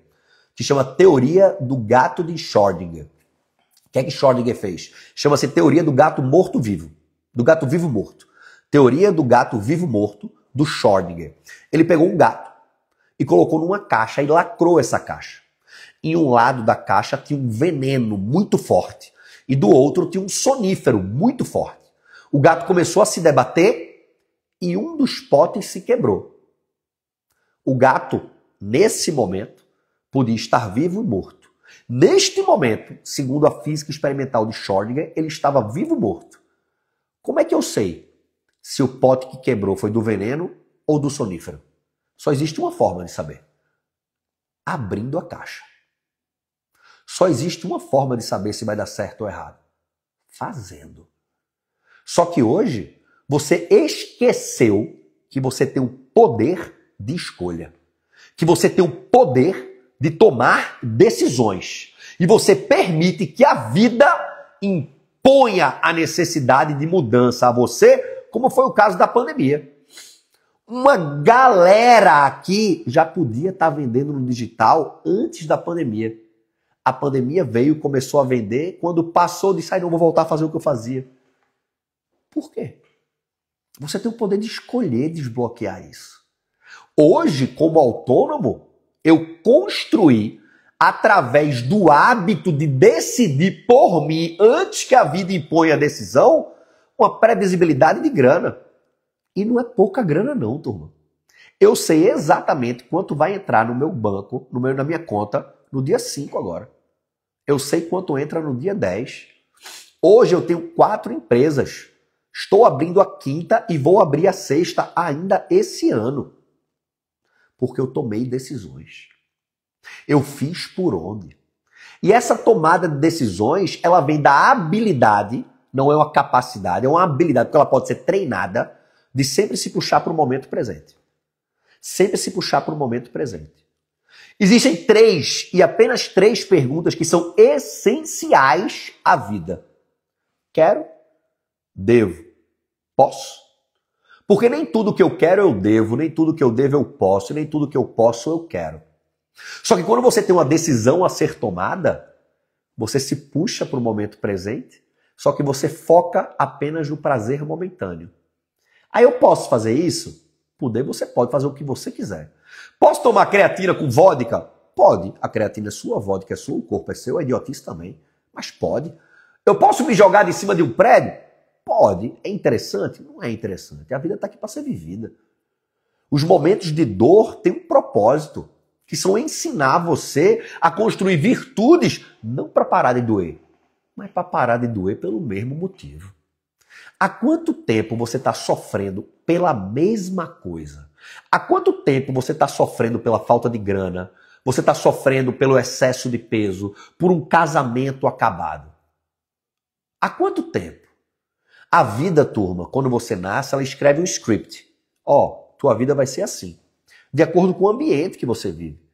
que chama Teoria do Gato de Schrödinger. O que é que Schrödinger fez? Chama-se Teoria do Gato Morto-Vivo. Do Gato Vivo-Morto. Teoria do Gato Vivo-Morto do Schrödinger. Ele pegou um gato e colocou numa caixa e lacrou essa caixa. Em um lado da caixa tinha um veneno muito forte e do outro tinha um sonífero muito forte. O gato começou a se debater e um dos potes se quebrou. O gato, nesse momento, podia estar vivo e morto. Neste momento, segundo a física experimental de Schrödinger, ele estava vivo ou morto. Como é que eu sei se o pote que quebrou foi do veneno ou do sonífero? Só existe uma forma de saber: abrindo a caixa. Só existe uma forma de saber se vai dar certo ou errado: fazendo. Só que hoje você esqueceu que você tem o poder de escolha, que você tem o poder de tomar decisões e você permite que a vida imponha a necessidade de mudança a você, como foi o caso da pandemia. Uma galera aqui já podia estar tá vendendo no digital antes da pandemia. A pandemia veio, começou a vender, quando passou, disse: ai, não vou voltar a fazer o que eu fazia. Por quê? Você tem o poder de escolher desbloquear isso. Hoje, como autônomo, eu construí através do hábito de decidir por mim antes que a vida imponha a decisão, uma previsibilidade de grana. E não é pouca grana não, turma. Eu sei exatamente quanto vai entrar no meu banco, no meu na minha conta no dia 5 agora. Eu sei quanto entra no dia 10. Hoje eu tenho quatro empresas. Estou abrindo a quinta e vou abrir a sexta ainda esse ano. Porque eu tomei decisões. Eu fiz por onde. E essa tomada de decisões, ela vem da habilidade, não é uma capacidade, é uma habilidade, porque ela pode ser treinada, de sempre se puxar para o momento presente. Sempre se puxar para o momento presente. Existem três e apenas três perguntas que são essenciais à vida: quero, devo, posso. Porque nem tudo que eu quero eu devo, nem tudo que eu devo eu posso, nem tudo que eu posso eu quero. Só que quando você tem uma decisão a ser tomada, você se puxa para o momento presente, só que você foca apenas no prazer momentâneo. Aí eu posso fazer isso? Poder, você pode fazer o que você quiser. Posso tomar creatina com vodka? Pode. A creatina é sua, a vodka é sua, o corpo é seu, a é idiotice também. Mas pode. Eu posso me jogar de cima de um prédio? Pode. É interessante? Não é interessante. A vida está aqui para ser vivida. Os momentos de dor têm um propósito, que são ensinar você a construir virtudes, não para parar de doer, mas para parar de doer pelo mesmo motivo. Há quanto tempo você está sofrendo pela mesma coisa? Há quanto tempo você está sofrendo pela falta de grana? Você está sofrendo pelo excesso de peso, por um casamento acabado? Há quanto tempo? A vida, turma, quando você nasce, ela escreve um script. Ó, oh, tua vida vai ser assim, de acordo com o ambiente que você vive.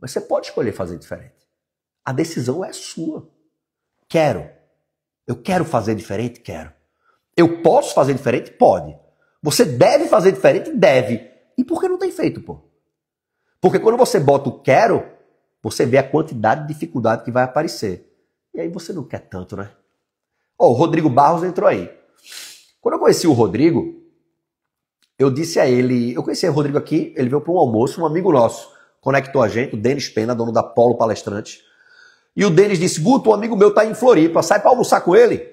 Mas você pode escolher fazer diferente. A decisão é sua. Quero. Eu quero fazer diferente? Quero. Eu posso fazer diferente? Pode. Você deve fazer diferente? Deve. E por que não tem feito, pô? Porque quando você bota o quero, você vê a quantidade de dificuldade que vai aparecer. E aí você não quer tanto, né? Ó, oh, o Rodrigo Barros entrou aí. Quando eu conheci o Rodrigo, eu disse a ele, eu conheci o Rodrigo aqui, ele veio para um almoço, um amigo nosso conectou a gente, o Denis Pena, dono da Polo Palestrante. E o Denis disse: Guto, um amigo meu tá em Floripa, sai para almoçar com ele.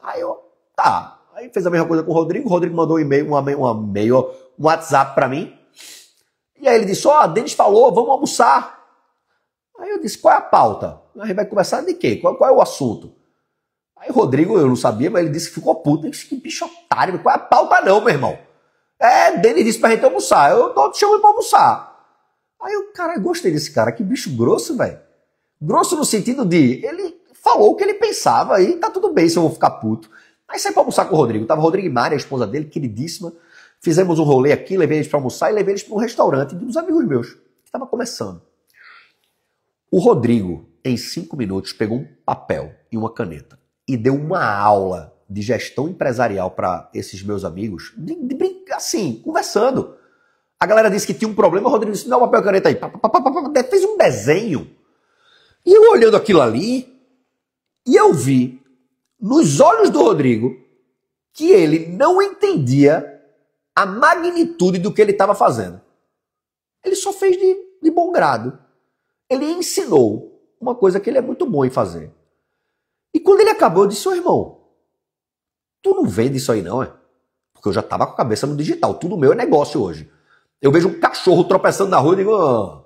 Aí eu, tá. Aí fez a mesma coisa com o Rodrigo. O Rodrigo mandou um e-mail, uma, e mail, um WhatsApp para mim. E aí ele disse: Ó, oh, Denis falou, vamos almoçar. Aí eu disse: qual é a pauta? A gente vai conversar de quê? Qual, qual é o assunto? Aí o Rodrigo, eu não sabia, mas ele disse que ficou puto. Eu né? disse: que bicho otário, qual é a pauta, não, meu irmão? É, Denis disse pra gente almoçar. Eu tô te chamando pra almoçar. Aí eu, cara, eu gostei desse cara, que bicho grosso, velho. Grosso no sentido de ele falou o que ele pensava e tá tudo bem se eu vou ficar puto. Aí saí pra almoçar com o Rodrigo. Tava o Rodrigo Mari, a esposa dele, queridíssima. Fizemos um rolê aqui, levei eles para almoçar e levei eles para um restaurante de uns amigos meus, que estava começando. O Rodrigo, em cinco minutos, pegou um papel e uma caneta e deu uma aula de gestão empresarial para esses meus amigos, de, de, assim, conversando. A galera disse que tinha um problema, o Rodrigo disse: dá um papel e caneta aí. Pá, pá, pá, fez um desenho. E eu olhando aquilo ali, e eu vi nos olhos do Rodrigo que ele não entendia a magnitude do que ele estava fazendo. Ele só fez de, de bom grado. Ele ensinou uma coisa que ele é muito bom em fazer. E quando ele acabou, eu disse: Ô oh, irmão, tu não vende isso aí não, é? Porque eu já estava com a cabeça no digital. Tudo meu é negócio hoje. Eu vejo um cachorro tropeçando na rua e digo: oh,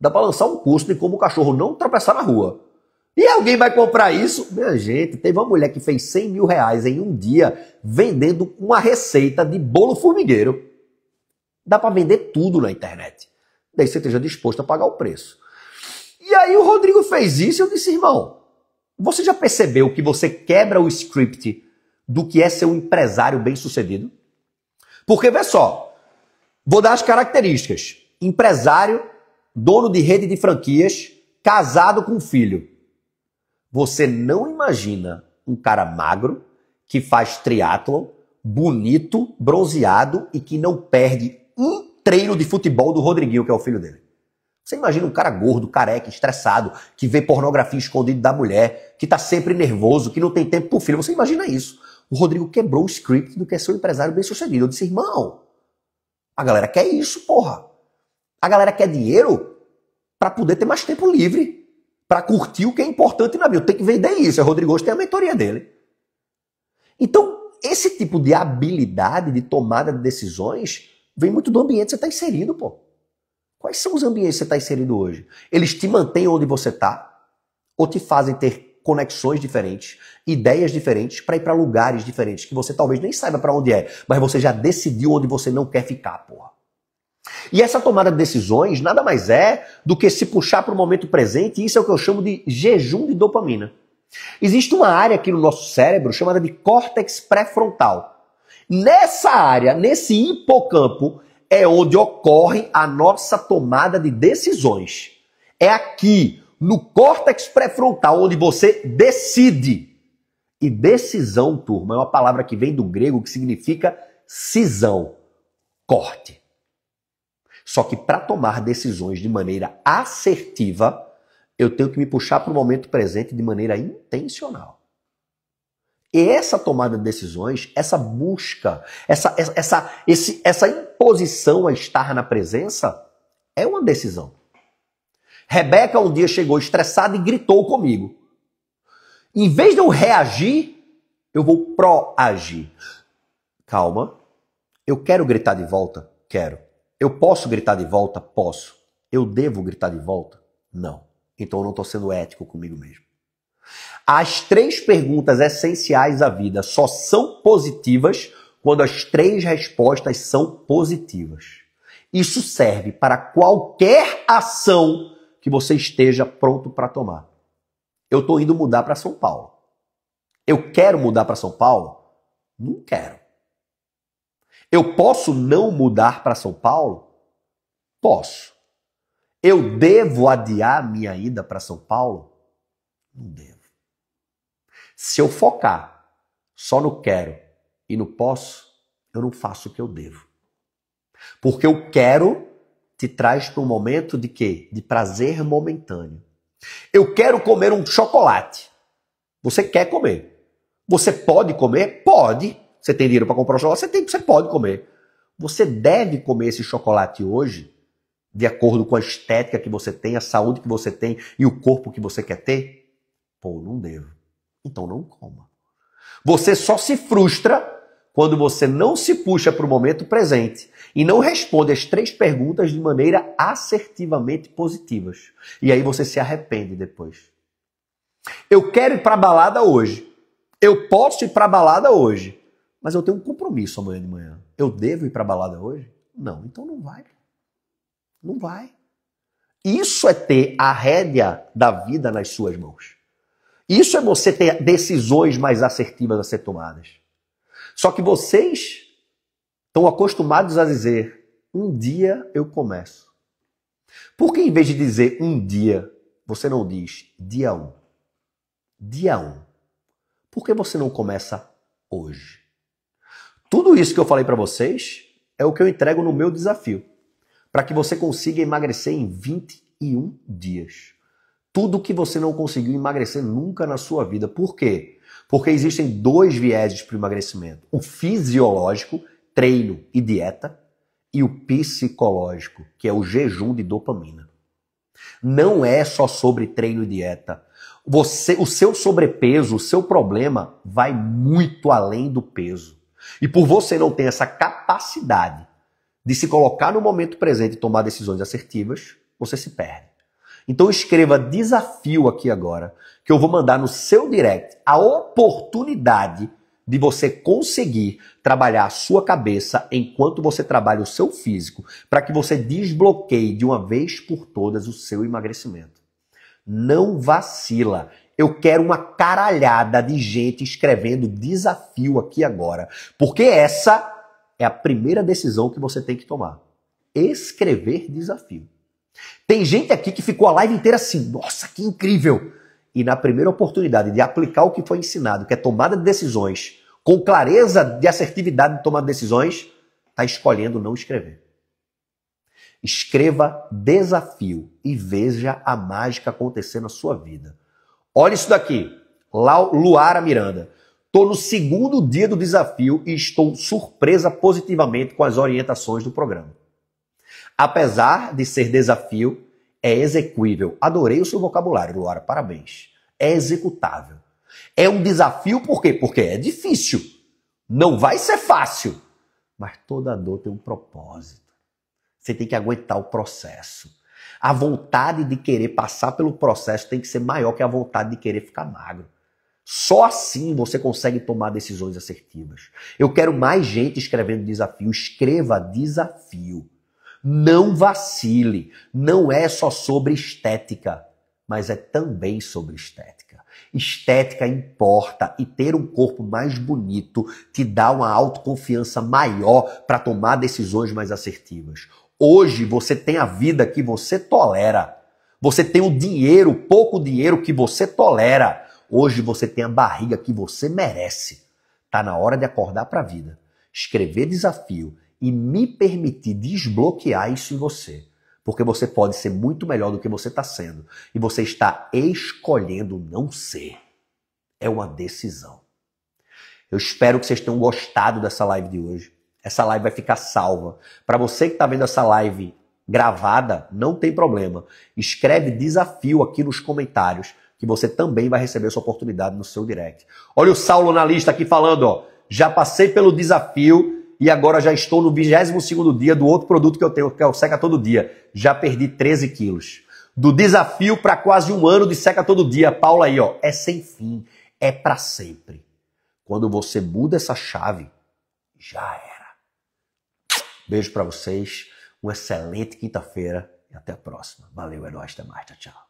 dá para lançar um curso de como o cachorro não tropeçar na rua. E alguém vai comprar isso? Minha gente, teve uma mulher que fez 100 mil reais em um dia vendendo uma receita de bolo formigueiro. Dá para vender tudo na internet. Desde que você esteja disposto a pagar o preço. E aí o Rodrigo fez isso e eu disse, irmão, você já percebeu que você quebra o script do que é ser um empresário bem-sucedido? Porque, vê só, vou dar as características. Empresário, dono de rede de franquias, casado com filho. Você não imagina um cara magro que faz triatlon, bonito, bronzeado e que não perde um treino de futebol do Rodriguinho, que é o filho dele. Você imagina um cara gordo, careca, estressado, que vê pornografia escondida da mulher, que tá sempre nervoso, que não tem tempo pro filho. Você imagina isso. O Rodrigo quebrou o script do que é seu empresário bem sucedido. Eu disse, irmão, a galera quer isso, porra. A galera quer dinheiro para poder ter mais tempo livre para curtir o que é importante na Bíblia. Tem que vender isso. É Rodrigo hoje tem a mentoria dele. Então, esse tipo de habilidade de tomada de decisões vem muito do ambiente que você está inserido, pô. Quais são os ambientes que você está inserido hoje? Eles te mantêm onde você está ou te fazem ter conexões diferentes, ideias diferentes para ir para lugares diferentes que você talvez nem saiba para onde é, mas você já decidiu onde você não quer ficar, porra. E essa tomada de decisões nada mais é do que se puxar para o momento presente, e isso é o que eu chamo de jejum de dopamina. Existe uma área aqui no nosso cérebro chamada de córtex pré-frontal. Nessa área, nesse hipocampo, é onde ocorre a nossa tomada de decisões. É aqui, no córtex pré-frontal, onde você decide. E decisão, turma, é uma palavra que vem do grego que significa cisão, corte. Só que para tomar decisões de maneira assertiva, eu tenho que me puxar para o momento presente de maneira intencional. E essa tomada de decisões, essa busca, essa, essa, esse, essa imposição a estar na presença, é uma decisão. Rebeca um dia chegou estressada e gritou comigo. Em vez de eu reagir, eu vou proagir. Calma, eu quero gritar de volta? Quero. Eu posso gritar de volta? Posso. Eu devo gritar de volta? Não. Então eu não estou sendo ético comigo mesmo. As três perguntas essenciais da vida só são positivas quando as três respostas são positivas. Isso serve para qualquer ação que você esteja pronto para tomar. Eu estou indo mudar para São Paulo. Eu quero mudar para São Paulo? Não quero. Eu posso não mudar para São Paulo? Posso. Eu devo adiar minha ida para São Paulo? Não devo. Se eu focar só no quero e no posso, eu não faço o que eu devo. Porque o quero te traz para um momento de quê? De prazer momentâneo. Eu quero comer um chocolate. Você quer comer. Você pode comer? Pode. Você tem dinheiro para comprar o chocolate? Você, tem, você pode comer. Você deve comer esse chocolate hoje, de acordo com a estética que você tem, a saúde que você tem e o corpo que você quer ter? Pô, não devo. Então não coma. Você só se frustra quando você não se puxa para o momento presente e não responde as três perguntas de maneira assertivamente positivas. E aí você se arrepende depois. Eu quero ir para balada hoje. Eu posso ir para balada hoje. Mas eu tenho um compromisso amanhã de manhã. Eu devo ir para a balada hoje? Não, então não vai. Não vai. Isso é ter a rédea da vida nas suas mãos. Isso é você ter decisões mais assertivas a ser tomadas. Só que vocês estão acostumados a dizer: um dia eu começo. Por que em vez de dizer um dia, você não diz dia um? Dia um. Por que você não começa hoje? Tudo isso que eu falei para vocês é o que eu entrego no meu desafio, para que você consiga emagrecer em 21 dias. Tudo que você não conseguiu emagrecer nunca na sua vida. Por quê? Porque existem dois vieses para o emagrecimento: o fisiológico, treino e dieta, e o psicológico, que é o jejum de dopamina. Não é só sobre treino e dieta. Você, o seu sobrepeso, o seu problema vai muito além do peso. E por você não ter essa capacidade de se colocar no momento presente e tomar decisões assertivas, você se perde. Então escreva desafio aqui agora, que eu vou mandar no seu direct a oportunidade de você conseguir trabalhar a sua cabeça enquanto você trabalha o seu físico, para que você desbloqueie de uma vez por todas o seu emagrecimento. Não vacila. Eu quero uma caralhada de gente escrevendo desafio aqui agora. Porque essa é a primeira decisão que você tem que tomar. Escrever desafio. Tem gente aqui que ficou a live inteira assim, nossa, que incrível! E na primeira oportunidade de aplicar o que foi ensinado, que é tomada de decisões, com clareza de assertividade de tomar decisões, está escolhendo não escrever. Escreva desafio e veja a mágica acontecer na sua vida. Olha isso daqui. Luara Miranda. Estou no segundo dia do desafio e estou surpresa positivamente com as orientações do programa. Apesar de ser desafio, é execuível. Adorei o seu vocabulário, Luara, parabéns. É executável. É um desafio por quê? Porque é difícil. Não vai ser fácil. Mas toda dor tem um propósito. Você tem que aguentar o processo. A vontade de querer passar pelo processo tem que ser maior que a vontade de querer ficar magro. Só assim você consegue tomar decisões assertivas. Eu quero mais gente escrevendo desafio. Escreva desafio. Não vacile. Não é só sobre estética, mas é também sobre estética. Estética importa e ter um corpo mais bonito te dá uma autoconfiança maior para tomar decisões mais assertivas. Hoje você tem a vida que você tolera. Você tem o dinheiro, pouco dinheiro que você tolera. Hoje você tem a barriga que você merece. Tá na hora de acordar para a vida, escrever desafio e me permitir desbloquear isso em você, porque você pode ser muito melhor do que você está sendo e você está escolhendo não ser. É uma decisão. Eu espero que vocês tenham gostado dessa live de hoje. Essa live vai ficar salva. Para você que está vendo essa live gravada, não tem problema. Escreve desafio aqui nos comentários, que você também vai receber essa oportunidade no seu direct. Olha o Saulo na lista aqui falando, ó. Já passei pelo desafio e agora já estou no 22º dia do outro produto que eu tenho, que é o Seca Todo Dia. Já perdi 13 quilos. Do desafio para quase um ano de Seca Todo Dia. Paula aí, ó. É sem fim. É para sempre. Quando você muda essa chave, já é. Beijo para vocês, uma excelente quinta-feira e até a próxima. Valeu, é nóis, até mais, tchau, tchau.